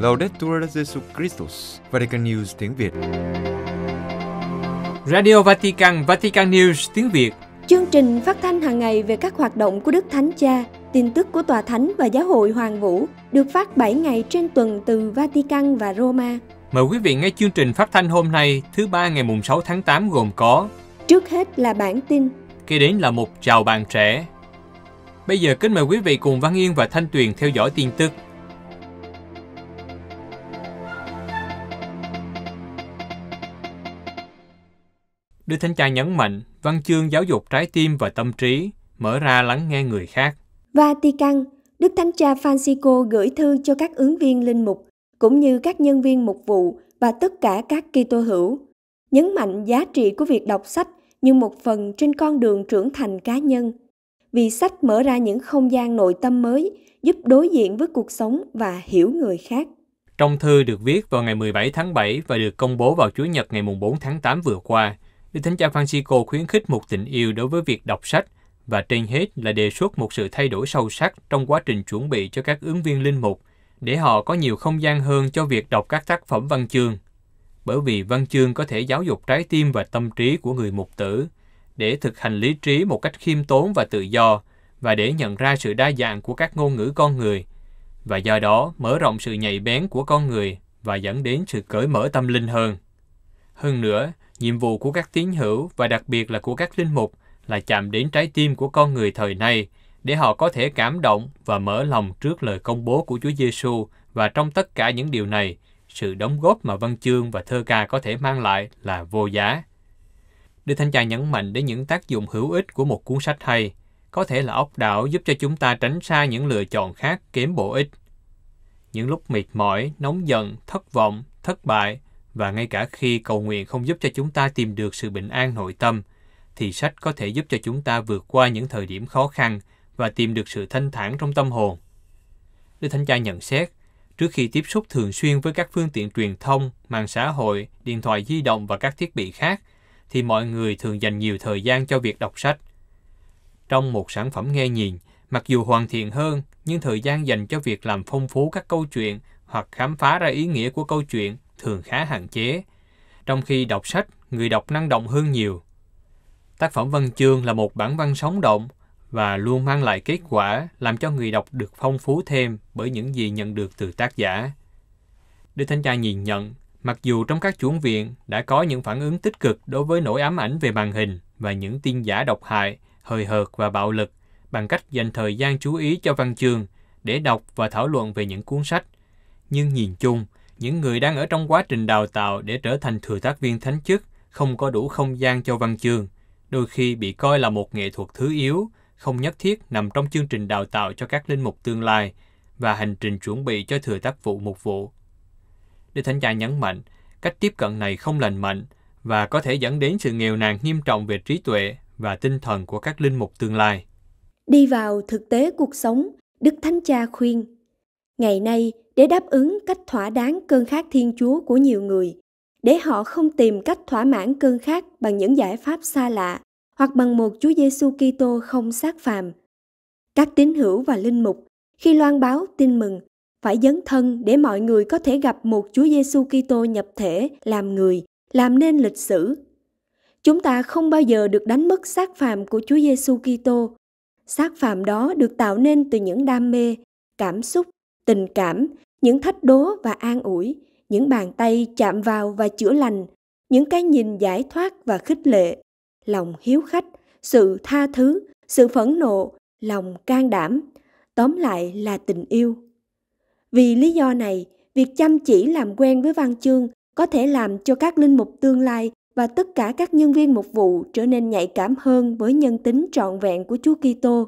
Laudetur Jesu Christus, Vatican News tiếng Việt. Radio Vatican, Vatican News tiếng Việt. Chương trình phát thanh hàng ngày về các hoạt động của Đức Thánh Cha, tin tức của Tòa Thánh và Giáo hội Hoàng Vũ được phát 7 ngày trên tuần từ Vatican và Roma. Mời quý vị nghe chương trình phát thanh hôm nay, thứ ba ngày mùng 6 tháng 8 gồm có Trước hết là bản tin Kế đến là một chào bạn trẻ Bây giờ kính mời quý vị cùng Văn Yên và Thanh Tuyền theo dõi tin tức. Đức Thánh Cha nhấn mạnh văn chương giáo dục trái tim và tâm trí, mở ra lắng nghe người khác. Vatican, Đức Thánh Cha Francisco gửi thư cho các ứng viên linh mục, cũng như các nhân viên mục vụ và tất cả các Kitô hữu, nhấn mạnh giá trị của việc đọc sách như một phần trên con đường trưởng thành cá nhân – vì sách mở ra những không gian nội tâm mới, giúp đối diện với cuộc sống và hiểu người khác. Trong thư được viết vào ngày 17 tháng 7 và được công bố vào Chủ nhật ngày 4 tháng 8 vừa qua, Đức Thánh Cha Francisco khuyến khích một tình yêu đối với việc đọc sách và trên hết là đề xuất một sự thay đổi sâu sắc trong quá trình chuẩn bị cho các ứng viên linh mục để họ có nhiều không gian hơn cho việc đọc các tác phẩm văn chương. Bởi vì văn chương có thể giáo dục trái tim và tâm trí của người mục tử, để thực hành lý trí một cách khiêm tốn và tự do và để nhận ra sự đa dạng của các ngôn ngữ con người và do đó mở rộng sự nhạy bén của con người và dẫn đến sự cởi mở tâm linh hơn. Hơn nữa, nhiệm vụ của các tín hữu và đặc biệt là của các linh mục là chạm đến trái tim của con người thời nay để họ có thể cảm động và mở lòng trước lời công bố của Chúa Giêsu và trong tất cả những điều này, sự đóng góp mà văn chương và thơ ca có thể mang lại là vô giá. Đi Thanh Trà nhấn mạnh đến những tác dụng hữu ích của một cuốn sách hay, có thể là ốc đảo giúp cho chúng ta tránh xa những lựa chọn khác kém bổ ích. Những lúc mệt mỏi, nóng giận, thất vọng, thất bại và ngay cả khi cầu nguyện không giúp cho chúng ta tìm được sự bình an nội tâm, thì sách có thể giúp cho chúng ta vượt qua những thời điểm khó khăn và tìm được sự thanh thản trong tâm hồn. Đức Thánh Cha nhận xét, trước khi tiếp xúc thường xuyên với các phương tiện truyền thông, mạng xã hội, điện thoại di động và các thiết bị khác – thì mọi người thường dành nhiều thời gian cho việc đọc sách. Trong một sản phẩm nghe nhìn, mặc dù hoàn thiện hơn, nhưng thời gian dành cho việc làm phong phú các câu chuyện hoặc khám phá ra ý nghĩa của câu chuyện thường khá hạn chế. Trong khi đọc sách, người đọc năng động hơn nhiều. Tác phẩm văn chương là một bản văn sống động và luôn mang lại kết quả làm cho người đọc được phong phú thêm bởi những gì nhận được từ tác giả. Đức Thánh Cha nhìn nhận Mặc dù trong các chuồng viện đã có những phản ứng tích cực đối với nỗi ám ảnh về màn hình và những tin giả độc hại, hời hợt và bạo lực bằng cách dành thời gian chú ý cho văn chương để đọc và thảo luận về những cuốn sách. Nhưng nhìn chung, những người đang ở trong quá trình đào tạo để trở thành thừa tác viên thánh chức không có đủ không gian cho văn chương, đôi khi bị coi là một nghệ thuật thứ yếu, không nhất thiết nằm trong chương trình đào tạo cho các linh mục tương lai và hành trình chuẩn bị cho thừa tác vụ mục vụ Đức Thánh Cha nhấn mạnh, cách tiếp cận này không lành mạnh và có thể dẫn đến sự nghèo nàn nghiêm trọng về trí tuệ và tinh thần của các linh mục tương lai. Đi vào thực tế cuộc sống, Đức Thánh Cha khuyên, ngày nay để đáp ứng cách thỏa đáng cơn khát Thiên Chúa của nhiều người, để họ không tìm cách thỏa mãn cơn khát bằng những giải pháp xa lạ hoặc bằng một Chúa Giêsu Kitô không xác phàm. Các tín hữu và linh mục khi loan báo tin mừng phải dấn thân để mọi người có thể gặp một Chúa Giêsu Kitô nhập thể làm người, làm nên lịch sử. Chúng ta không bao giờ được đánh mất xác phàm của Chúa Giêsu Kitô. Xác phàm đó được tạo nên từ những đam mê, cảm xúc, tình cảm, những thách đố và an ủi, những bàn tay chạm vào và chữa lành, những cái nhìn giải thoát và khích lệ, lòng hiếu khách, sự tha thứ, sự phẫn nộ, lòng can đảm, tóm lại là tình yêu vì lý do này, việc chăm chỉ làm quen với văn chương có thể làm cho các linh mục tương lai và tất cả các nhân viên mục vụ trở nên nhạy cảm hơn với nhân tính trọn vẹn của Chúa Kitô.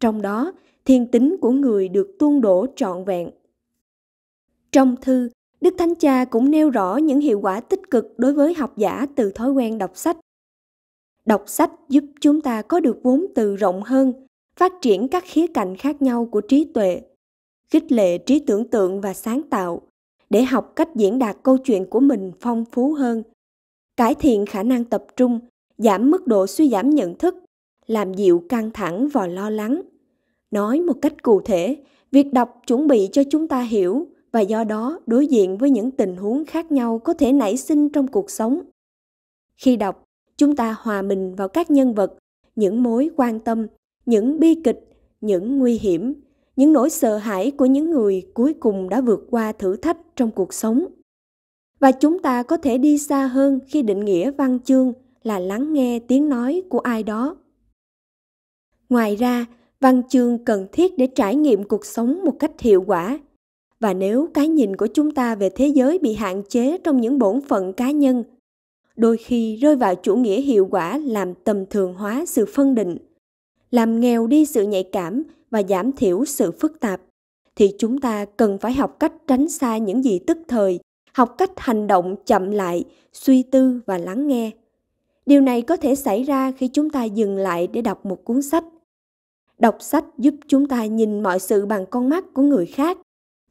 Trong đó, thiên tính của người được tuôn đổ trọn vẹn. Trong thư, Đức Thánh Cha cũng nêu rõ những hiệu quả tích cực đối với học giả từ thói quen đọc sách. Đọc sách giúp chúng ta có được vốn từ rộng hơn, phát triển các khía cạnh khác nhau của trí tuệ khích lệ trí tưởng tượng và sáng tạo để học cách diễn đạt câu chuyện của mình phong phú hơn cải thiện khả năng tập trung giảm mức độ suy giảm nhận thức làm dịu căng thẳng và lo lắng nói một cách cụ thể việc đọc chuẩn bị cho chúng ta hiểu và do đó đối diện với những tình huống khác nhau có thể nảy sinh trong cuộc sống khi đọc chúng ta hòa mình vào các nhân vật những mối quan tâm những bi kịch những nguy hiểm những nỗi sợ hãi của những người cuối cùng đã vượt qua thử thách trong cuộc sống và chúng ta có thể đi xa hơn khi định nghĩa văn chương là lắng nghe tiếng nói của ai đó ngoài ra văn chương cần thiết để trải nghiệm cuộc sống một cách hiệu quả và nếu cái nhìn của chúng ta về thế giới bị hạn chế trong những bổn phận cá nhân đôi khi rơi vào chủ nghĩa hiệu quả làm tầm thường hóa sự phân định làm nghèo đi sự nhạy cảm và giảm thiểu sự phức tạp thì chúng ta cần phải học cách tránh xa những gì tức thời học cách hành động chậm lại suy tư và lắng nghe điều này có thể xảy ra khi chúng ta dừng lại để đọc một cuốn sách đọc sách giúp chúng ta nhìn mọi sự bằng con mắt của người khác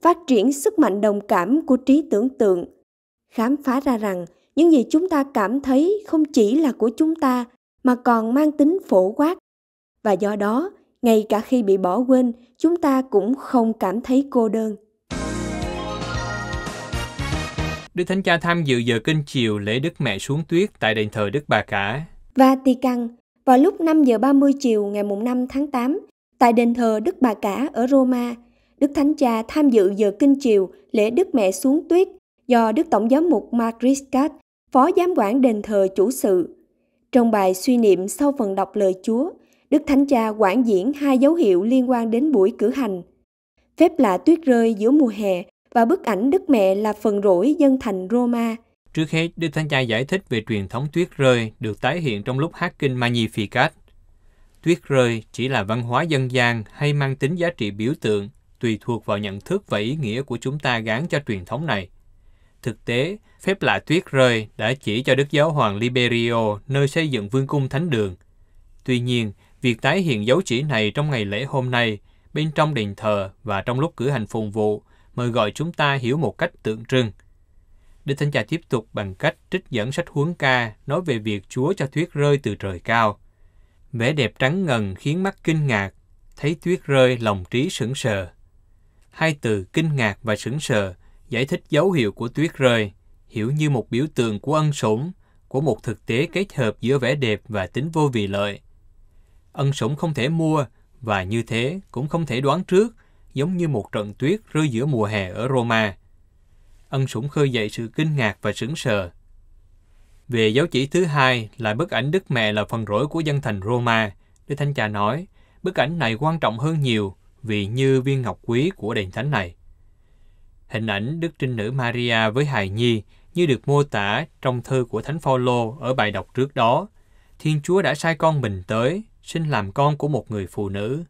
phát triển sức mạnh đồng cảm của trí tưởng tượng khám phá ra rằng những gì chúng ta cảm thấy không chỉ là của chúng ta mà còn mang tính phổ quát và do đó ngay cả khi bị bỏ quên chúng ta cũng không cảm thấy cô đơn Đức Thánh Cha tham dự giờ kinh chiều lễ Đức Mẹ xuống tuyết tại đền thờ Đức Bà Cả. Vatican, vào lúc 5 giờ 30 chiều ngày 5 tháng 8, tại đền thờ Đức Bà Cả ở Roma, Đức Thánh Cha tham dự giờ kinh chiều lễ Đức Mẹ xuống tuyết do Đức Tổng giám mục Magriscat, Phó Giám quản đền thờ chủ sự. Trong bài suy niệm sau phần đọc lời Chúa, Đức Thánh Cha quảng diễn hai dấu hiệu liên quan đến buổi cử hành. Phép lạ tuyết rơi giữa mùa hè và bức ảnh Đức Mẹ là phần rỗi dân thành Roma. Trước hết, Đức Thánh Cha giải thích về truyền thống tuyết rơi được tái hiện trong lúc hát kinh Magnificat. Tuyết rơi chỉ là văn hóa dân gian hay mang tính giá trị biểu tượng, tùy thuộc vào nhận thức và ý nghĩa của chúng ta gán cho truyền thống này. Thực tế, phép lạ tuyết rơi đã chỉ cho Đức Giáo Hoàng Liberio nơi xây dựng vương cung thánh đường. Tuy nhiên, Việc tái hiện dấu chỉ này trong ngày lễ hôm nay, bên trong đền thờ và trong lúc cử hành phụng vụ, mời gọi chúng ta hiểu một cách tượng trưng. Đức Thánh Cha tiếp tục bằng cách trích dẫn sách huấn ca nói về việc Chúa cho tuyết rơi từ trời cao. Vẻ đẹp trắng ngần khiến mắt kinh ngạc, thấy tuyết rơi lòng trí sững sờ. Hai từ kinh ngạc và sững sờ giải thích dấu hiệu của tuyết rơi, hiểu như một biểu tượng của ân sủng, của một thực tế kết hợp giữa vẻ đẹp và tính vô vị lợi ân sủng không thể mua và như thế cũng không thể đoán trước, giống như một trận tuyết rơi giữa mùa hè ở Roma. Ân sủng khơi dậy sự kinh ngạc và sững sờ. Về dấu chỉ thứ hai là bức ảnh Đức Mẹ là phần rỗi của dân thành Roma, Đức Thánh Cha nói, bức ảnh này quan trọng hơn nhiều vì như viên ngọc quý của đền thánh này. Hình ảnh Đức Trinh Nữ Maria với hài nhi như được mô tả trong thư của Thánh Phaolô ở bài đọc trước đó. Thiên Chúa đã sai con mình tới sinh làm con của một người phụ nữ.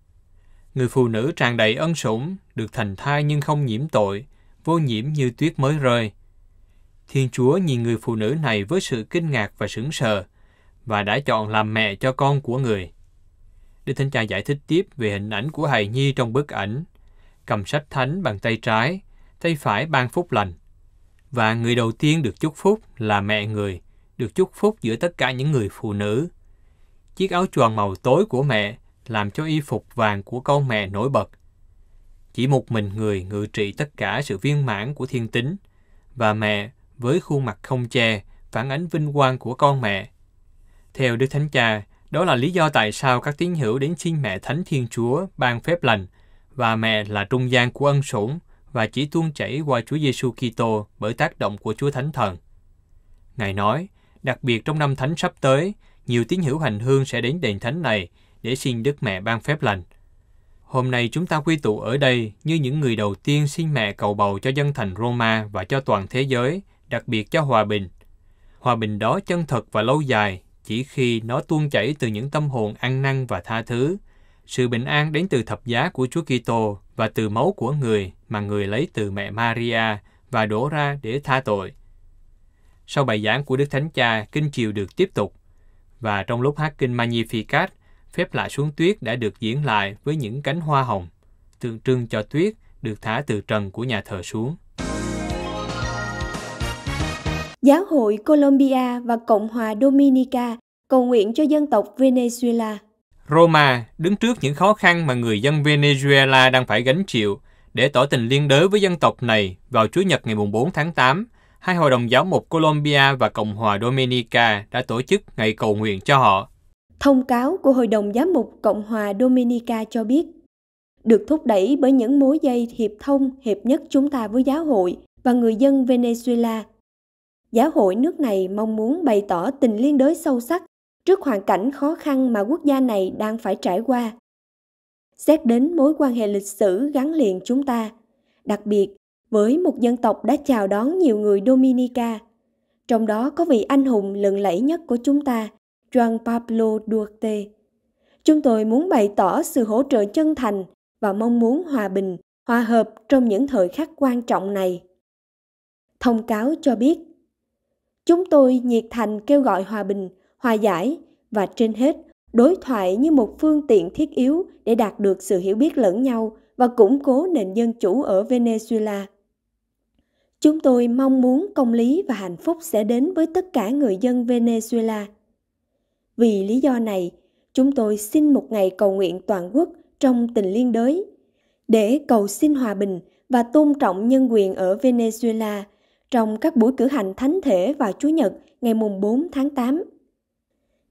Người phụ nữ tràn đầy ân sủng, được thành thai nhưng không nhiễm tội, vô nhiễm như tuyết mới rơi. Thiên Chúa nhìn người phụ nữ này với sự kinh ngạc và sững sờ, và đã chọn làm mẹ cho con của người. Đức Thánh Cha giải thích tiếp về hình ảnh của hài nhi trong bức ảnh, cầm sách thánh bằng tay trái, tay phải ban phúc lành. Và người đầu tiên được chúc phúc là mẹ người, được chúc phúc giữa tất cả những người phụ nữ, Chiếc áo choàng màu tối của mẹ làm cho y phục vàng của con mẹ nổi bật. Chỉ một mình người ngự trị tất cả sự viên mãn của thiên tính, và mẹ với khuôn mặt không che phản ánh vinh quang của con mẹ. Theo Đức Thánh Cha, đó là lý do tại sao các tín hữu đến xin mẹ Thánh Thiên Chúa ban phép lành và mẹ là trung gian của ân sủng và chỉ tuôn chảy qua Chúa Giêsu Kitô bởi tác động của Chúa Thánh Thần. Ngài nói, đặc biệt trong năm Thánh sắp tới, nhiều tín hữu hành hương sẽ đến đền thánh này để xin Đức Mẹ ban phép lành. Hôm nay chúng ta quy tụ ở đây như những người đầu tiên xin mẹ cầu bầu cho dân thành Roma và cho toàn thế giới, đặc biệt cho hòa bình. Hòa bình đó chân thật và lâu dài chỉ khi nó tuôn chảy từ những tâm hồn ăn năn và tha thứ. Sự bình an đến từ thập giá của Chúa Kitô và từ máu của người mà người lấy từ mẹ Maria và đổ ra để tha tội. Sau bài giảng của Đức Thánh Cha, kinh chiều được tiếp tục và trong lúc hát kinh Magnificat, phép lạ xuống tuyết đã được diễn lại với những cánh hoa hồng, tượng trưng cho tuyết được thả từ trần của nhà thờ xuống. Giáo hội Colombia và Cộng hòa Dominica cầu nguyện cho dân tộc Venezuela. Roma đứng trước những khó khăn mà người dân Venezuela đang phải gánh chịu để tỏ tình liên đới với dân tộc này vào Chủ nhật ngày 4 tháng 8, hai hội đồng giáo mục Colombia và Cộng hòa Dominica đã tổ chức ngày cầu nguyện cho họ. Thông cáo của Hội đồng Giám mục Cộng hòa Dominica cho biết, được thúc đẩy bởi những mối dây hiệp thông hiệp nhất chúng ta với giáo hội và người dân Venezuela. Giáo hội nước này mong muốn bày tỏ tình liên đới sâu sắc trước hoàn cảnh khó khăn mà quốc gia này đang phải trải qua. Xét đến mối quan hệ lịch sử gắn liền chúng ta, đặc biệt với một dân tộc đã chào đón nhiều người Dominica, trong đó có vị anh hùng lừng lẫy nhất của chúng ta, Juan Pablo Duarte. Chúng tôi muốn bày tỏ sự hỗ trợ chân thành và mong muốn hòa bình, hòa hợp trong những thời khắc quan trọng này. Thông cáo cho biết, chúng tôi nhiệt thành kêu gọi hòa bình, hòa giải và trên hết đối thoại như một phương tiện thiết yếu để đạt được sự hiểu biết lẫn nhau và củng cố nền dân chủ ở Venezuela. Chúng tôi mong muốn công lý và hạnh phúc sẽ đến với tất cả người dân Venezuela. Vì lý do này, chúng tôi xin một ngày cầu nguyện toàn quốc trong tình liên đới để cầu xin hòa bình và tôn trọng nhân quyền ở Venezuela trong các buổi cử hành thánh thể vào Chúa nhật ngày mùng 4 tháng 8.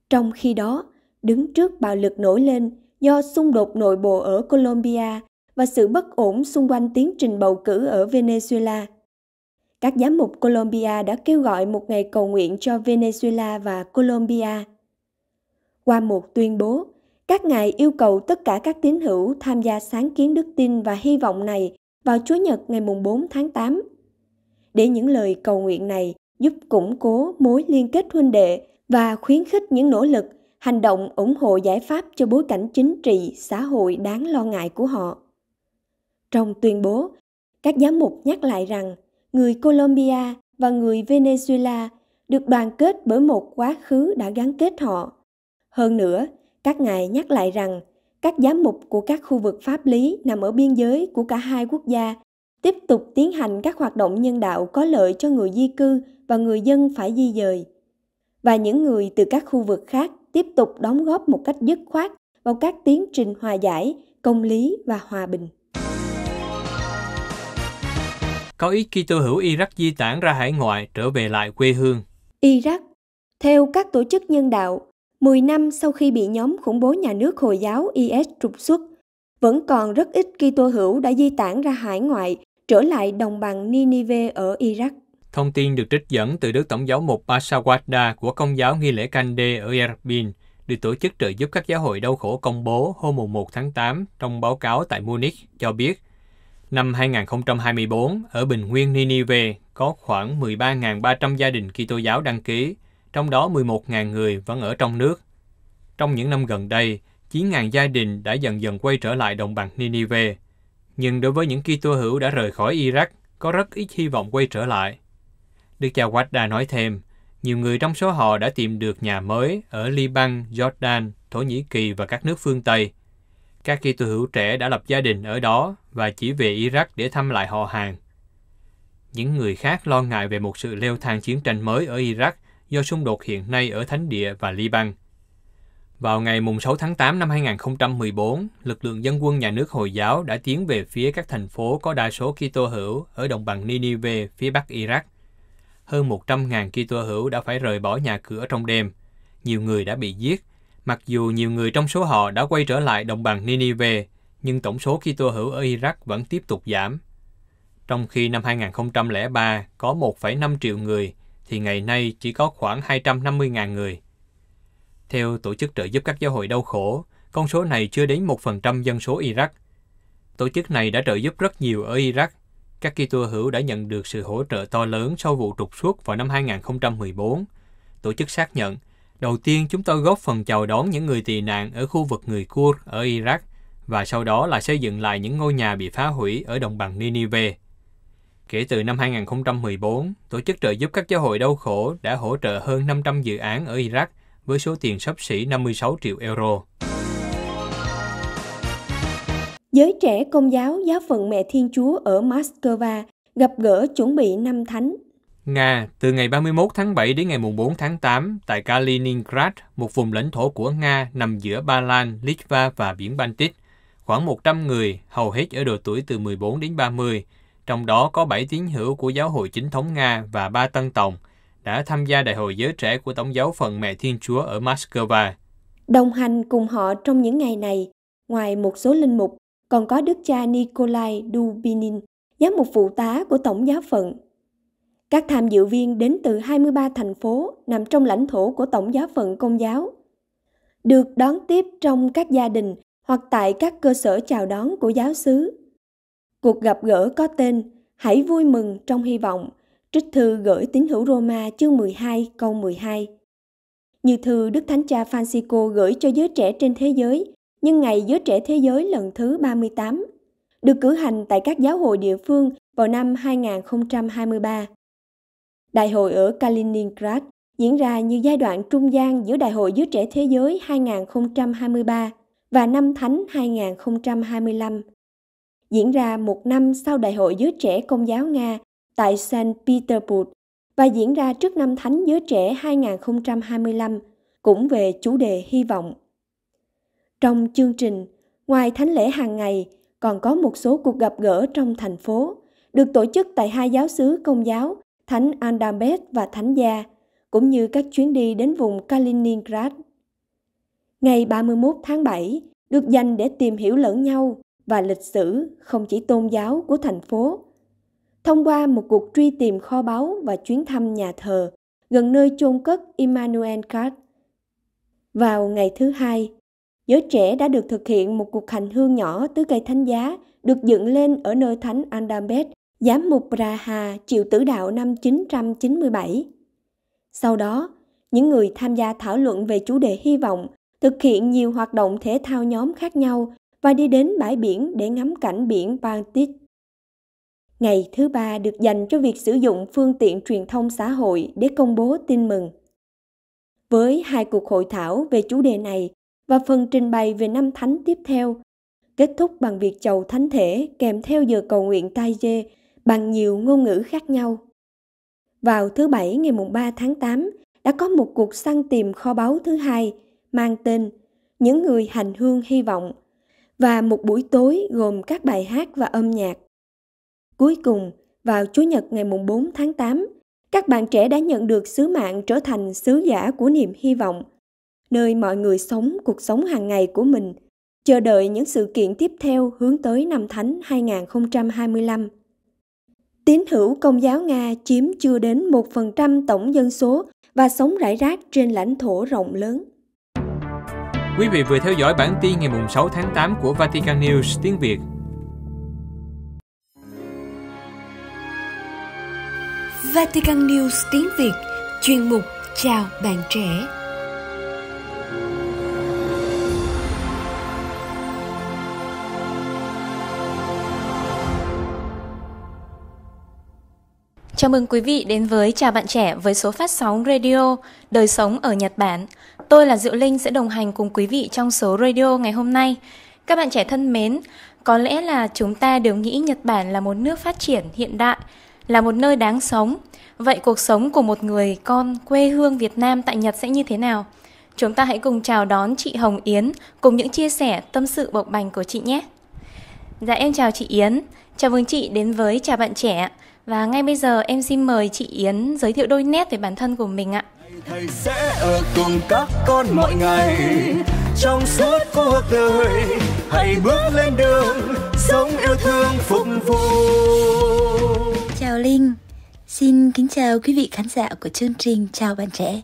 Trong khi đó, đứng trước bạo lực nổi lên do xung đột nội bộ ở Colombia và sự bất ổn xung quanh tiến trình bầu cử ở Venezuela – các giám mục Colombia đã kêu gọi một ngày cầu nguyện cho Venezuela và Colombia. Qua một tuyên bố, các ngài yêu cầu tất cả các tín hữu tham gia sáng kiến đức tin và hy vọng này vào Chúa Nhật ngày 4 tháng 8. Để những lời cầu nguyện này giúp củng cố mối liên kết huynh đệ và khuyến khích những nỗ lực, hành động ủng hộ giải pháp cho bối cảnh chính trị, xã hội đáng lo ngại của họ. Trong tuyên bố, các giám mục nhắc lại rằng người Colombia và người Venezuela được đoàn kết bởi một quá khứ đã gắn kết họ. Hơn nữa, các ngài nhắc lại rằng các giám mục của các khu vực pháp lý nằm ở biên giới của cả hai quốc gia tiếp tục tiến hành các hoạt động nhân đạo có lợi cho người di cư và người dân phải di dời và những người từ các khu vực khác tiếp tục đóng góp một cách dứt khoát vào các tiến trình hòa giải công lý và hòa bình có ít Kitô hữu Iraq di tản ra hải ngoại trở về lại quê hương. Iraq, theo các tổ chức nhân đạo, 10 năm sau khi bị nhóm khủng bố nhà nước Hồi giáo IS trục xuất, vẫn còn rất ít Kitô hữu đã di tản ra hải ngoại trở lại đồng bằng Ninive ở Iraq. Thông tin được trích dẫn từ Đức Tổng giáo mục Basawada của Công giáo nghi lễ Kande ở Erbil, được tổ chức trợ giúp các giáo hội đau khổ công bố hôm 1 tháng 8 trong báo cáo tại Munich cho biết Năm 2024, ở Bình Nguyên Ninive có khoảng 13.300 gia đình Kitô giáo đăng ký, trong đó 11.000 người vẫn ở trong nước. Trong những năm gần đây, 9.000 gia đình đã dần dần quay trở lại đồng bằng Ninive. Nhưng đối với những Kitô hữu đã rời khỏi Iraq, có rất ít hy vọng quay trở lại. Đức cha Wada nói thêm, nhiều người trong số họ đã tìm được nhà mới ở Liban, Jordan, Thổ Nhĩ Kỳ và các nước phương Tây – các kỳ tự hữu trẻ đã lập gia đình ở đó và chỉ về Iraq để thăm lại họ hàng. Những người khác lo ngại về một sự leo thang chiến tranh mới ở Iraq do xung đột hiện nay ở Thánh Địa và Liban. Vào ngày 6 tháng 8 năm 2014, lực lượng dân quân nhà nước Hồi giáo đã tiến về phía các thành phố có đa số Kitô hữu ở đồng bằng Ninive phía bắc Iraq. Hơn 100.000 Kitô hữu đã phải rời bỏ nhà cửa trong đêm. Nhiều người đã bị giết Mặc dù nhiều người trong số họ đã quay trở lại đồng bằng Ninive, nhưng tổng số Kitô hữu ở Iraq vẫn tiếp tục giảm. Trong khi năm 2003 có 1,5 triệu người, thì ngày nay chỉ có khoảng 250.000 người. Theo Tổ chức Trợ giúp các giáo hội đau khổ, con số này chưa đến 1% dân số Iraq. Tổ chức này đã trợ giúp rất nhiều ở Iraq. Các Kitô hữu đã nhận được sự hỗ trợ to lớn sau vụ trục xuất vào năm 2014. Tổ chức xác nhận Đầu tiên, chúng tôi góp phần chào đón những người tị nạn ở khu vực người Kurd ở Iraq và sau đó là xây dựng lại những ngôi nhà bị phá hủy ở đồng bằng Nineveh. Kể từ năm 2014, tổ chức trợ giúp các giáo hội đau khổ đã hỗ trợ hơn 500 dự án ở Iraq với số tiền sắp xỉ 56 triệu euro. Giới trẻ công giáo giáo phận Mẹ Thiên Chúa ở Moscow gặp gỡ chuẩn bị năm thánh Nga từ ngày 31 tháng 7 đến ngày 4 tháng 8 tại Kaliningrad, một vùng lãnh thổ của Nga nằm giữa Ba Lan, Litva và biển Baltic. Khoảng 100 người, hầu hết ở độ tuổi từ 14 đến 30, trong đó có 7 tín hữu của giáo hội chính thống Nga và 3 tân tòng, đã tham gia đại hội giới trẻ của Tổng giáo phận Mẹ Thiên Chúa ở Moscow. Đồng hành cùng họ trong những ngày này, ngoài một số linh mục, còn có đức cha Nikolai Dubinin, giám mục phụ tá của Tổng giáo phận các tham dự viên đến từ 23 thành phố nằm trong lãnh thổ của Tổng giáo phận Công giáo, được đón tiếp trong các gia đình hoặc tại các cơ sở chào đón của giáo xứ. Cuộc gặp gỡ có tên Hãy vui mừng trong hy vọng, trích thư gửi tín hữu Roma chương 12 câu 12. Như thư Đức Thánh Cha Francisco gửi cho giới trẻ trên thế giới nhân ngày giới trẻ thế giới lần thứ 38, được cử hành tại các giáo hội địa phương vào năm 2023. Đại hội ở Kaliningrad diễn ra như giai đoạn trung gian giữa Đại hội Giới Trẻ Thế Giới 2023 và Năm Thánh 2025, diễn ra một năm sau Đại hội Giới Trẻ Công giáo Nga tại St. Petersburg và diễn ra trước Năm Thánh Giới Trẻ 2025, cũng về chủ đề hy vọng. Trong chương trình, ngoài thánh lễ hàng ngày, còn có một số cuộc gặp gỡ trong thành phố, được tổ chức tại hai giáo xứ công giáo Thánh Andambet và Thánh Gia, cũng như các chuyến đi đến vùng Kaliningrad. Ngày 31 tháng 7 được dành để tìm hiểu lẫn nhau và lịch sử không chỉ tôn giáo của thành phố. Thông qua một cuộc truy tìm kho báu và chuyến thăm nhà thờ gần nơi chôn cất Immanuel Kant. Vào ngày thứ hai, giới trẻ đã được thực hiện một cuộc hành hương nhỏ tới cây thánh giá được dựng lên ở nơi thánh Andambet Giám mục Braha chịu tử đạo năm 997. Sau đó, những người tham gia thảo luận về chủ đề hy vọng thực hiện nhiều hoạt động thể thao nhóm khác nhau và đi đến bãi biển để ngắm cảnh biển Baltic. Ngày thứ ba được dành cho việc sử dụng phương tiện truyền thông xã hội để công bố tin mừng. Với hai cuộc hội thảo về chủ đề này và phần trình bày về năm thánh tiếp theo, kết thúc bằng việc chầu thánh thể kèm theo giờ cầu nguyện tai dê bằng nhiều ngôn ngữ khác nhau. Vào thứ Bảy ngày mùng 3 tháng 8 đã có một cuộc săn tìm kho báu thứ hai mang tên Những người hành hương hy vọng và một buổi tối gồm các bài hát và âm nhạc. Cuối cùng, vào Chủ nhật ngày mùng 4 tháng 8, các bạn trẻ đã nhận được sứ mạng trở thành sứ giả của niềm hy vọng, nơi mọi người sống cuộc sống hàng ngày của mình, chờ đợi những sự kiện tiếp theo hướng tới năm Thánh 2025. Tín hữu Công giáo Nga chiếm chưa đến 1% tổng dân số và sống rải rác trên lãnh thổ rộng lớn. Quý vị vừa theo dõi bản tin ngày 6 tháng 8 của Vatican News tiếng Việt. Vatican News tiếng Việt, chuyên mục Chào bạn trẻ. Chào mừng quý vị đến với chào Bạn Trẻ với số phát sóng radio Đời Sống ở Nhật Bản. Tôi là Diệu Linh sẽ đồng hành cùng quý vị trong số radio ngày hôm nay. Các bạn trẻ thân mến, có lẽ là chúng ta đều nghĩ Nhật Bản là một nước phát triển hiện đại, là một nơi đáng sống. Vậy cuộc sống của một người con quê hương Việt Nam tại Nhật sẽ như thế nào? Chúng ta hãy cùng chào đón chị Hồng Yến cùng những chia sẻ tâm sự bộc bành của chị nhé. Dạ em chào chị Yến, chào mừng chị đến với chào Bạn Trẻ. Và ngay bây giờ em xin mời chị Yến giới thiệu đôi nét về bản thân của mình ạ. Thầy sẽ ở cùng các con mọi ngày trong suốt cuộc đời hãy bước lên đường sống yêu thương phục vụ chào linh xin kính chào quý vị khán giả của chương trình chào bạn trẻ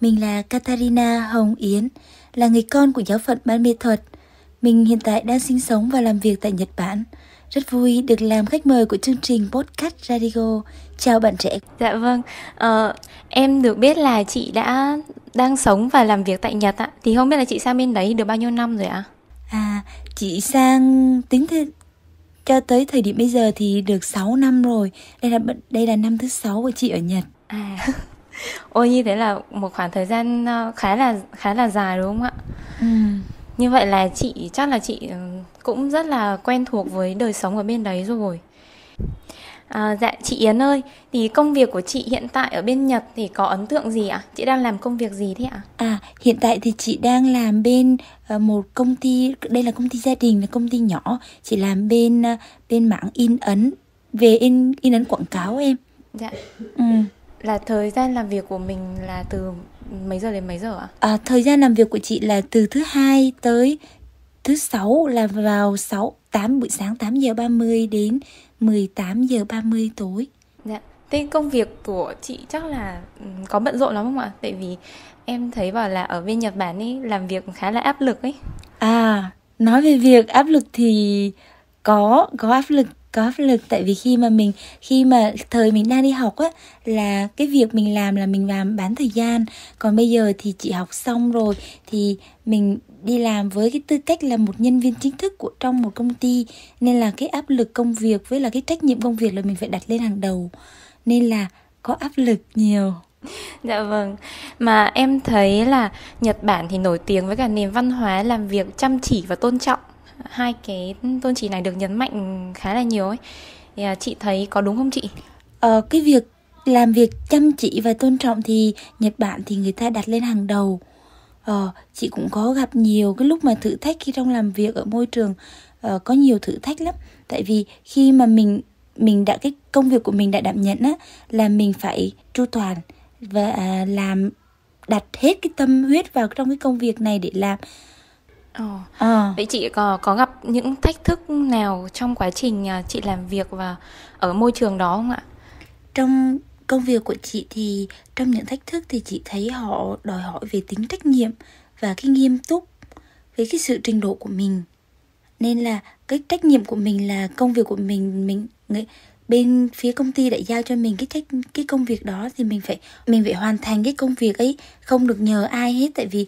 mình là Katarina Hồng Yến là người con của giáo phận Ban Mê Thuật mình hiện tại đang sinh sống và làm việc tại Nhật Bản rất vui được làm khách mời của chương trình podcast radio chào bạn trẻ dạ vâng ờ, em được biết là chị đã đang sống và làm việc tại nhật ạ thì không biết là chị sang bên đấy được bao nhiêu năm rồi ạ à chị sang tính thế cho tới thời điểm bây giờ thì được 6 năm rồi đây là đây là năm thứ sáu của chị ở nhật à ôi như thế là một khoảng thời gian ờ, khá là khá là dài đúng không ạ ừ như vậy là chị chắc là chị ừ, cũng rất là quen thuộc với đời sống ở bên đấy rồi à, dạ chị Yến ơi thì công việc của chị hiện tại ở bên Nhật thì có ấn tượng gì ạ chị đang làm công việc gì thế ạ à? à hiện tại thì chị đang làm bên ờ, một công ty đây là công ty gia đình là công ty nhỏ chị làm bên ờ, bên mảng in ấn về in in ấn quảng cáo em dạ ừ là thời gian làm việc của mình là từ mấy giờ đến mấy giờ ạ? À? à, thời gian làm việc của chị là từ thứ hai tới thứ sáu là vào 6 8 buổi sáng 8 giờ 30 đến 18 giờ 30 tối. Dạ. Thế công việc của chị chắc là ừ, có bận rộn lắm không ạ? Tại vì em thấy bảo là ở bên Nhật Bản ấy làm việc khá là áp lực ấy. À, nói về việc áp lực thì có có áp lực có áp lực tại vì khi mà mình khi mà thời mình đang đi học á là cái việc mình làm là mình làm bán thời gian còn bây giờ thì chị học xong rồi thì mình đi làm với cái tư cách là một nhân viên chính thức của trong một công ty nên là cái áp lực công việc với là cái trách nhiệm công việc là mình phải đặt lên hàng đầu nên là có áp lực nhiều Dạ vâng. Mà em thấy là Nhật Bản thì nổi tiếng với cả nền văn hóa làm việc chăm chỉ và tôn trọng hai cái tôn chỉ này được nhấn mạnh khá là nhiều ấy thì à, chị thấy có đúng không chị ờ, cái việc làm việc chăm chỉ và tôn trọng thì Nhật Bản thì người ta đặt lên hàng đầu ờ, chị cũng có gặp nhiều cái lúc mà thử thách khi trong làm việc ở môi trường ờ, có nhiều thử thách lắm tại vì khi mà mình mình đã cái công việc của mình đã đảm nhận á là mình phải chu toàn và à, làm đặt hết cái tâm huyết vào trong cái công việc này để làm ờ À. Vậy chị có có gặp những thách thức nào trong quá trình à, chị làm việc và ở môi trường đó không ạ? Trong công việc của chị thì trong những thách thức thì chị thấy họ đòi hỏi về tính trách nhiệm và cái nghiêm túc với cái sự trình độ của mình. Nên là cái trách nhiệm của mình là công việc của mình mình bên phía công ty đã giao cho mình cái trách cái công việc đó thì mình phải mình phải hoàn thành cái công việc ấy không được nhờ ai hết tại vì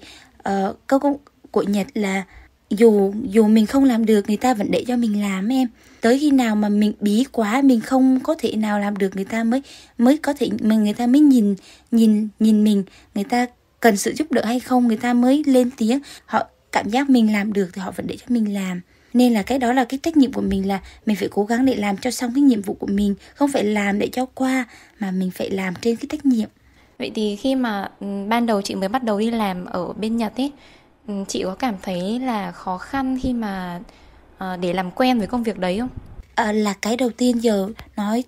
uh, công của Nhật là dù dù mình không làm được người ta vẫn để cho mình làm em tới khi nào mà mình bí quá mình không có thể nào làm được người ta mới mới có thể mà người ta mới nhìn nhìn nhìn mình người ta cần sự giúp đỡ hay không người ta mới lên tiếng họ cảm giác mình làm được thì họ vẫn để cho mình làm nên là cái đó là cái trách nhiệm của mình là mình phải cố gắng để làm cho xong cái nhiệm vụ của mình không phải làm để cho qua mà mình phải làm trên cái trách nhiệm vậy thì khi mà ừ, ban đầu chị mới bắt đầu đi làm ở bên nhật ấy Ừ, chị có cảm thấy là khó khăn khi mà à, để làm quen với công việc đấy không à, là cái đầu tiên giờ nói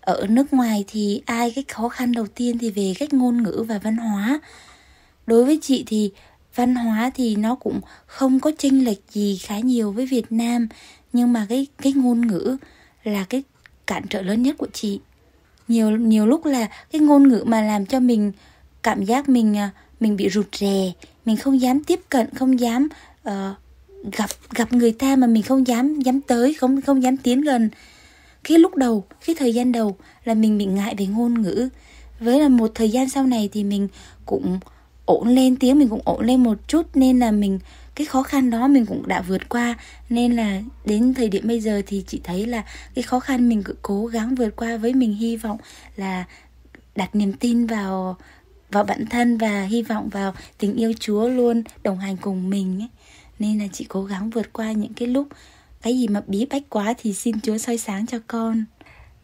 ở nước ngoài thì ai cái khó khăn đầu tiên thì về cách ngôn ngữ và văn hóa đối với chị thì văn hóa thì nó cũng không có chênh lệch gì khá nhiều với việt nam nhưng mà cái cái ngôn ngữ là cái cản trở lớn nhất của chị nhiều nhiều lúc là cái ngôn ngữ mà làm cho mình cảm giác mình ờ, mình bị rụt rè mình không dám tiếp cận không dám uh, gặp gặp người ta mà mình không dám dám tới không không dám tiến gần cái lúc đầu cái thời gian đầu là mình bị ngại về ngôn ngữ với là một thời gian sau này thì mình cũng ổn lên tiếng mình cũng ổn lên một chút nên là mình cái khó khăn đó mình cũng đã vượt qua nên là đến thời điểm bây giờ thì chị thấy là cái khó khăn mình cứ cố gắng vượt qua với mình hy vọng là đặt niềm tin vào vào bản thân và hy vọng vào tình yêu Chúa luôn đồng hành cùng mình ấy. Nên là chị cố gắng vượt qua những cái lúc cái gì mà bí bách quá thì xin Chúa soi sáng cho con.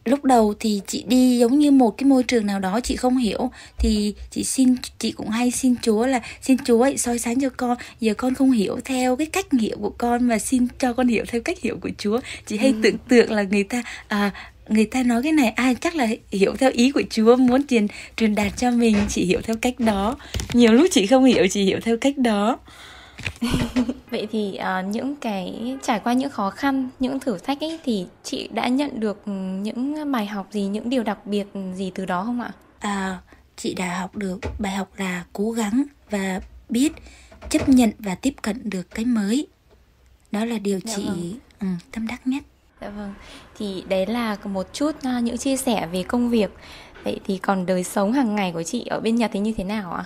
Lúc đầu thì chị đi giống như một cái môi trường nào đó chị không hiểu thì chị xin chị cũng hay xin Chúa là xin Chúa ấy soi sáng cho con. Giờ con không hiểu theo cái cách hiểu của con mà xin cho con hiểu theo cách hiểu của Chúa. Chị hay ừ. tưởng tượng là người ta à, người ta nói cái này ai chắc là hiểu theo ý của Chúa muốn truyền truyền đạt cho mình chị hiểu theo cách đó nhiều lúc chị không hiểu chị hiểu theo cách đó vậy thì uh, những cái trải qua những khó khăn những thử thách ấy thì chị đã nhận được những bài học gì những điều đặc biệt gì từ đó không ạ à, chị đã học được bài học là cố gắng và biết chấp nhận và tiếp cận được cái mới đó là điều Được dạ chị vâng. ừ, tâm đắc nhất Dạ vâng, thì đấy là một chút à, những chia sẻ về công việc. Vậy thì còn đời sống hàng ngày của chị ở bên Nhật thì như thế nào ạ?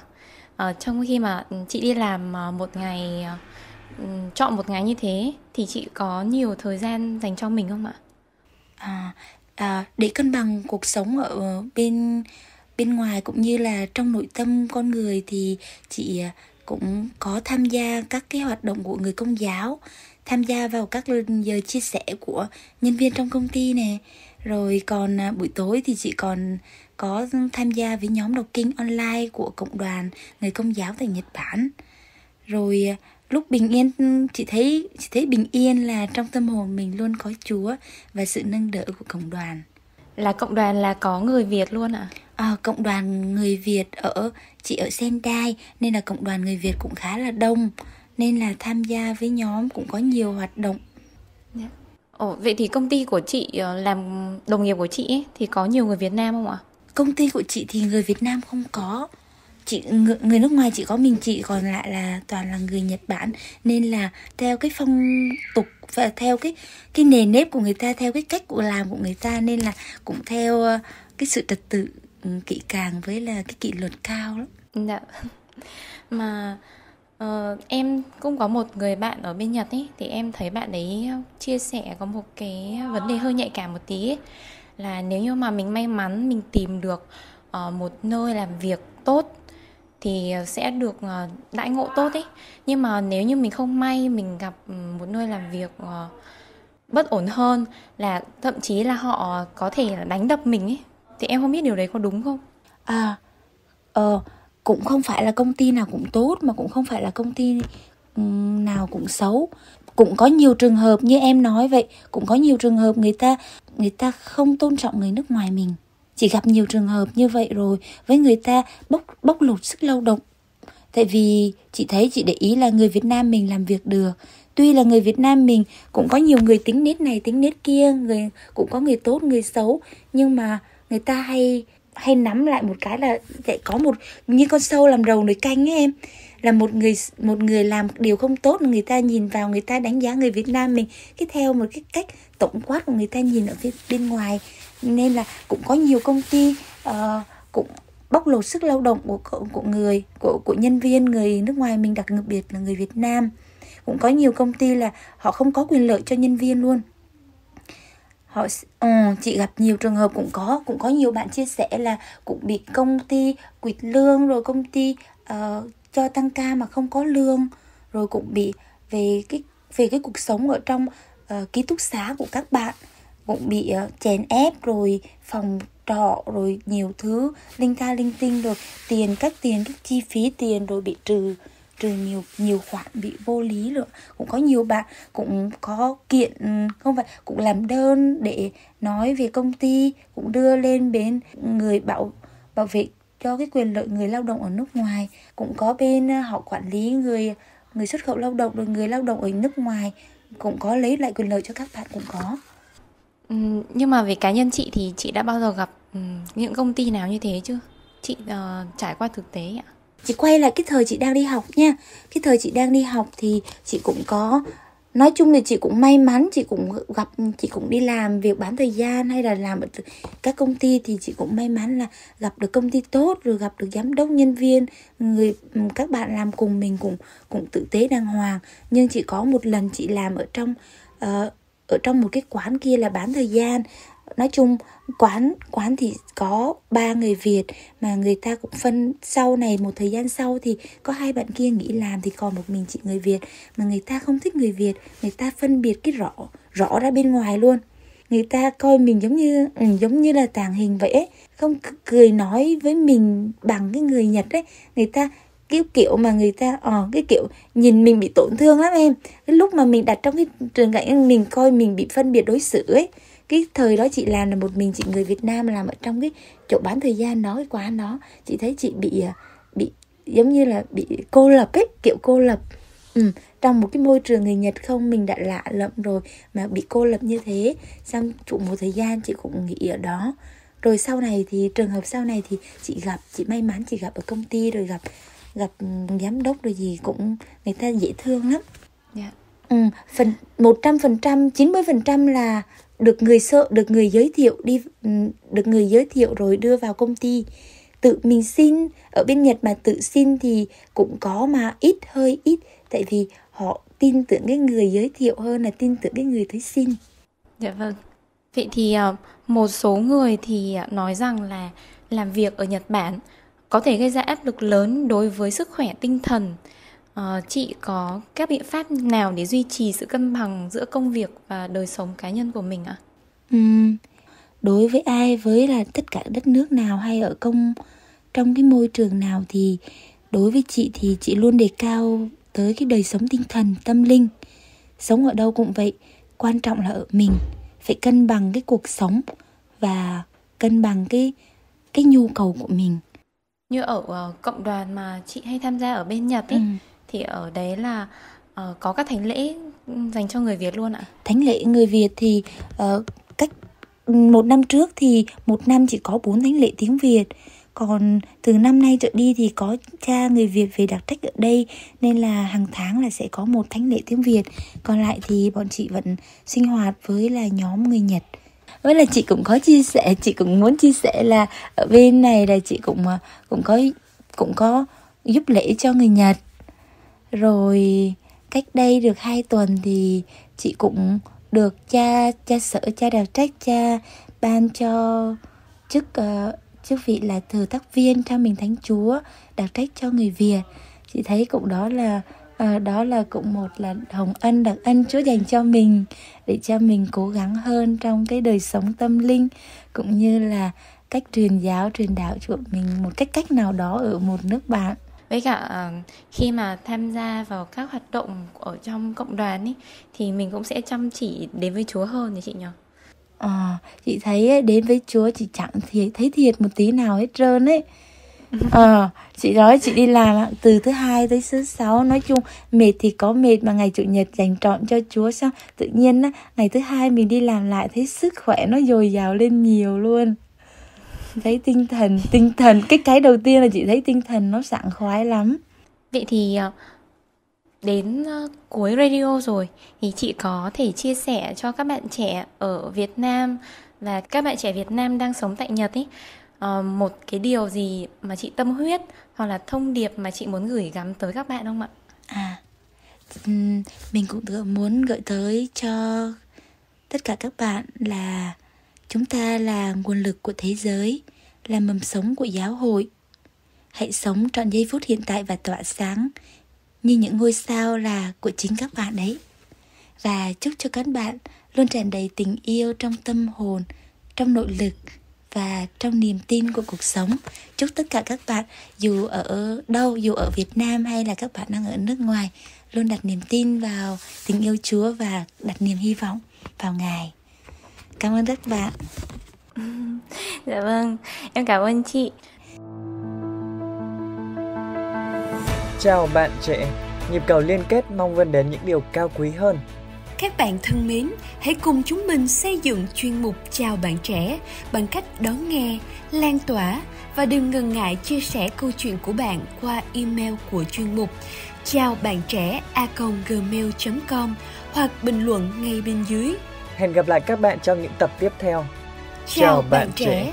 À, trong khi mà ừ, chị đi làm ờ, một ngày, ờ, ừ, chọn một ngày như thế thì chị có nhiều thời gian dành cho mình không ạ? À, à, để cân bằng cuộc sống ở bên bên ngoài cũng như là trong nội tâm con người thì chị cũng có tham gia các cái hoạt động của người công giáo tham gia vào các giờ chia sẻ của nhân viên trong công ty nè rồi còn à, buổi tối thì chị còn có tham gia với nhóm đọc kinh online của cộng đoàn người công giáo tại Nhật Bản rồi à, lúc bình yên chị thấy chị thấy bình yên là trong tâm hồn mình luôn có Chúa và sự nâng đỡ của cộng đoàn là cộng đoàn là có người Việt luôn ạ à? à, cộng đoàn người Việt ở chị ở Sendai nên là cộng đoàn người Việt cũng khá là đông nên là tham gia với nhóm cũng có nhiều hoạt động dạ. Ồ, vậy thì công ty của chị ờ, làm đồng nghiệp của chị ấy, thì có nhiều người Việt Nam không ạ? Công ty của chị thì người Việt Nam không có. Chị người, người nước ngoài chỉ có mình chị còn lại là toàn là người Nhật Bản nên là theo cái phong tục và theo cái cái nề nếp của người ta theo cái cách của làm của người ta nên là cũng theo ờ, cái sự trật tự ừ, kỹ càng với là cái kỷ luật cao lắm. Dạ. Mà Uh, em cũng có một người bạn ở bên Nhật ấy thì em thấy bạn đấy chia sẻ có một cái vấn đề hơi nhạy cảm một tí ấy, là nếu như mà mình may mắn mình tìm được uh, một nơi làm việc tốt thì sẽ được uh, đãi ngộ tốt ấy nhưng mà nếu như mình không may mình gặp ừ, một nơi làm việc uh, bất ổn hơn là thậm chí là họ có thể đánh đập mình ấy thì em không biết điều đấy có đúng không à ờ uh cũng không phải là công ty nào cũng tốt mà cũng không phải là công ty ừ, nào cũng xấu cũng có nhiều trường hợp như em nói vậy cũng có nhiều trường hợp người ta người ta không tôn trọng người nước ngoài mình chỉ gặp nhiều trường hợp như vậy rồi với người ta bóc bóc lột sức lao động tại vì chị thấy chị để ý là người việt nam mình làm việc được tuy là người việt nam mình cũng có nhiều người tính nết này tính nết kia người cũng có người tốt người xấu nhưng mà người ta hay hay nắm lại một cái là sẽ có một như con sâu làm rầu nồi canh ấy em là một người một người làm điều không tốt người ta nhìn vào người ta đánh giá người Việt Nam mình cái theo một cái cách tổng quát của người ta nhìn ở phía bên ngoài nên là cũng có nhiều công ty uh, cũng bóc lột sức lao động của của người của của nhân viên người nước ngoài mình đặc biệt là người Việt Nam cũng có nhiều công ty là họ không có quyền lợi cho nhân viên luôn họ ừ, ờ, chị gặp nhiều trường hợp cũng có cũng có nhiều bạn chia sẻ là cũng bị công ty quỵt lương rồi công ty uh, cho tăng ca mà không có lương rồi cũng bị về cái về cái cuộc sống ở trong uh, ký túc xá của các bạn cũng bị uh, chèn ép rồi phòng trọ rồi nhiều thứ linh tha linh tinh rồi tiền các tiền các chi phí tiền rồi bị trừ rồi nhiều nhiều khoản bị vô lý nữa cũng có nhiều bạn cũng có kiện ừ, không phải cũng làm đơn để nói về công ty cũng đưa lên bên người bảo bảo vệ cho cái quyền lợi người lao động ở nước ngoài cũng có bên ờ, họ quản lý người người xuất khẩu lao động rồi người lao động ở nước ngoài cũng có lấy lại quyền lợi cho các bạn cũng có ừ, nhưng mà về cá nhân chị thì chị đã bao giờ gặp ừ, những công ty nào như thế chưa chị uh, trải qua thực tế ạ chị quay lại cái thời chị đang đi học nha cái thời chị đang đi học thì chị cũng có nói chung thì chị cũng may mắn chị cũng gặp chị cũng đi làm việc bán thời gian hay là làm ở các công ty thì chị cũng may mắn là gặp được công ty tốt rồi gặp được giám đốc nhân viên người ừ, các bạn làm cùng mình cũng cũng tử tế đàng hoàng nhưng chị có một lần chị làm ở trong uh, ở trong một cái quán kia là bán thời gian nói chung quán quán thì có ba người việt mà người ta cũng phân sau này một thời gian sau thì có hai bạn kia nghỉ làm thì còn một mình chị người việt mà người ta không thích người việt người ta phân biệt cái rõ rõ ra bên ngoài luôn người ta coi mình giống như ừ, giống như là tàng hình vậy ấy. không cười nói với mình bằng cái người nhật ấy người ta kiểu kiểu mà người ta ờ cái kiểu nhìn mình bị tổn thương lắm em cái lúc mà mình đặt trong cái trường cảnh mình coi mình bị phân biệt đối xử ấy cái thời đó chị làm là một mình chị người Việt Nam làm ở trong cái chỗ bán thời gian đó cái quán đó chị thấy chị bị à, bị giống như là bị cô lập ấy kiểu cô lập ừ, trong một cái môi trường người Nhật không mình đã lạ lẫm rồi mà bị cô lập như thế xong trụ một thời gian chị cũng nghỉ ở đó rồi sau này thì trường hợp sau này thì chị gặp chị may mắn chị gặp ở công ty rồi gặp gặp giám đốc rồi gì cũng người ta dễ thương lắm yeah. Dạ. ừ, phần một trăm phần trăm chín mươi phần trăm là được người sợ được người giới thiệu đi ừ, được người giới thiệu rồi đưa vào công ty tự mình xin ở bên Nhật mà tự xin thì cũng có mà ít hơi ít tại vì họ tin tưởng cái người giới thiệu hơn là tin tưởng cái người tới xin dạ vâng vậy thì ờ, một số người thì ờ, nói rằng là làm việc ở Nhật Bản có thể gây ra áp lực lớn đối với sức khỏe tinh thần uh, chị có các biện pháp nào để duy trì sự cân bằng giữa công việc và đời sống cá nhân của mình ạ? À? Uhm, đối với ai với là tất cả đất nước nào hay ở công trong cái môi trường nào thì đối với chị thì chị luôn đề cao tới cái đời sống tinh thần tâm linh sống ở đâu cũng vậy quan trọng là ở mình phải cân bằng cái cuộc sống và cân bằng cái cái nhu cầu của mình như ở uh, cộng đoàn mà chị hay tham gia ở bên Nhật ấy ừ thì ở đấy là uh, có các thánh lễ dành cho người Việt luôn ạ. Thánh lễ người Việt thì uh, cách một năm trước thì một năm chỉ có bốn thánh lễ tiếng Việt còn từ năm nay trở đi thì có cha người Việt về đặc trách ở đây nên là hàng tháng là sẽ có một thánh lễ tiếng Việt còn lại thì bọn chị vẫn sinh hoạt với là nhóm người Nhật với là chị cũng có chia sẻ chị cũng muốn chia sẻ là ở bên này là chị cũng ờ, cũng có cũng có giúp lễ cho người Nhật rồi cách đây được hai tuần thì chị cũng được cha cha sở cha đào trách cha ban cho chức uh, chức vị là thừa tác viên cho mình thánh chúa đào trách cho người việt chị thấy cũng đó là à, đó là cũng một là hồng ân đặc ân Chúa dành cho mình để cho mình cố gắng hơn trong cái đời sống tâm linh cũng như là cách truyền giáo truyền đạo cho mình một cách cách nào đó ở một nước bạn với cả ờ, khi mà tham gia vào các hoạt động ở trong cộng đoàn ấy thì mình cũng sẽ chăm chỉ đến với Chúa hơn thì chị nhỉ? À, chị thấy đến với Chúa chị chẳng thì thấy thiệt một tí nào hết trơn ấy. ờ à, chị nói chị đi làm từ thứ hai tới thứ sáu nói chung mệt thì có mệt mà ngày chủ nhật dành trọn cho chúa sao tự nhiên á ngày thứ hai mình đi làm lại thấy sức khỏe nó dồi dào lên nhiều luôn thấy tinh thần tinh thần cái cái đầu tiên là chị thấy tinh thần nó sảng khoái lắm vậy thì ờ, đến ờ, cuối radio rồi thì chị có thể chia sẻ cho các bạn trẻ ở Việt Nam và các bạn trẻ Việt Nam đang sống tại Nhật ấy ờ, một cái điều gì mà chị tâm huyết hoặc là thông điệp mà chị muốn gửi gắm tới các bạn không ạ? À, mình cũng muốn gửi tới cho tất cả các bạn là chúng ta là nguồn lực của thế giới là mầm sống của giáo hội hãy sống trọn giây phút hiện tại và tỏa sáng như những ngôi sao là của chính các bạn đấy và chúc cho các bạn luôn tràn đầy tình yêu trong tâm hồn trong nội lực và trong niềm tin của cuộc sống chúc tất cả các bạn dù ở đâu dù ở việt nam hay là các bạn đang ở nước ngoài luôn đặt niềm tin vào tình yêu chúa và đặt niềm hy vọng vào ngài Cảm ơn rất bạn Dạ vâng, em cảm ơn chị Chào bạn trẻ, nhịp cầu liên kết mong vươn đến những điều cao quý hơn. Các bạn thân mến, hãy cùng chúng mình xây dựng chuyên mục Chào bạn trẻ bằng cách đón nghe, lan tỏa và đừng ngần ngại chia sẻ câu chuyện của bạn qua email của chuyên mục chào bạn trẻ a gmail.com hoặc bình luận ngay bên dưới Hẹn gặp lại các bạn trong những tập tiếp theo. Chào, Chào bạn trẻ. trẻ.